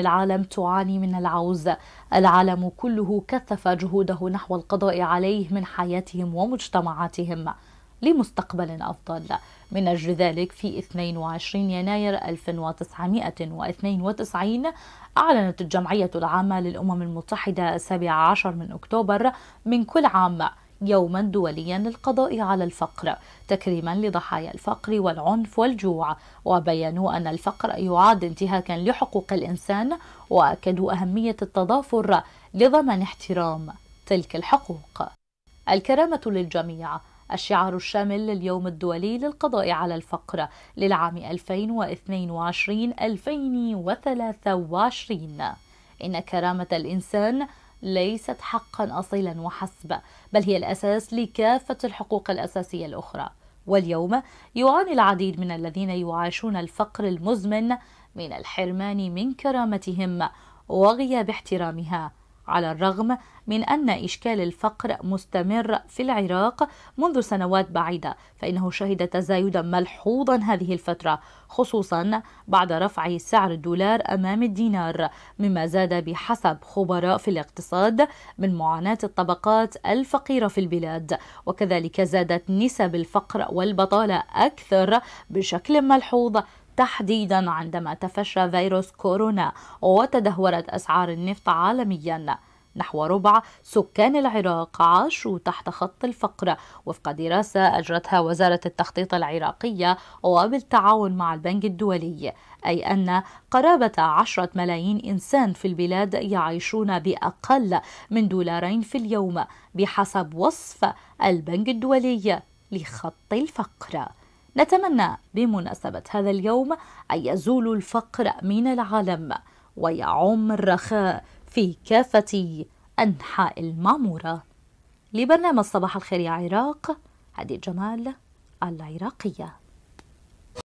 العالم تعاني من العوز العالم كله كثف جهوده نحو القضاء عليه من حياتهم ومجتمعاتهم لمستقبل أفضل من أجل ذلك في 22 يناير 1992 أعلنت الجمعية العامة للأمم المتحدة 17 من أكتوبر من كل عام يوما دوليا للقضاء على الفقر تكريما لضحايا الفقر والعنف والجوع وبيانوا أن الفقر يعد انتهاكا لحقوق الإنسان وأكدوا أهمية التضافر لضمان احترام تلك الحقوق الكرامة للجميع الشعار الشامل لليوم الدولي للقضاء على الفقر للعام 2022 2023 إن كرامة الإنسان ليست حقا أصيلا وحسب بل هي الأساس لكافة الحقوق الأساسية الأخرى واليوم يعاني العديد من الذين يعاشون الفقر المزمن من الحرمان من كرامتهم وغياب احترامها على الرغم من أن إشكال الفقر مستمر في العراق منذ سنوات بعيدة فإنه شهد تزايدا ملحوظا هذه الفترة خصوصا بعد رفع سعر الدولار أمام الدينار مما زاد بحسب خبراء في الاقتصاد من معاناة الطبقات الفقيرة في البلاد وكذلك زادت نسب الفقر والبطالة أكثر بشكل ملحوظ تحديدا عندما تفشى فيروس كورونا وتدهورت أسعار النفط عالميا نحو ربع سكان العراق عاشوا تحت خط الفقر وفق دراسة أجرتها وزارة التخطيط العراقية وبالتعاون مع البنك الدولي أي أن قرابة عشرة ملايين إنسان في البلاد يعيشون بأقل من دولارين في اليوم بحسب وصف البنك الدولي لخط الفقر نتمنى بمناسبة هذا اليوم أن يزول الفقر من العالم ويعم الرخاء في كافة أنحاء المعمورة لبرنامج صباح الخير يا عراق هدي جمال العراقيه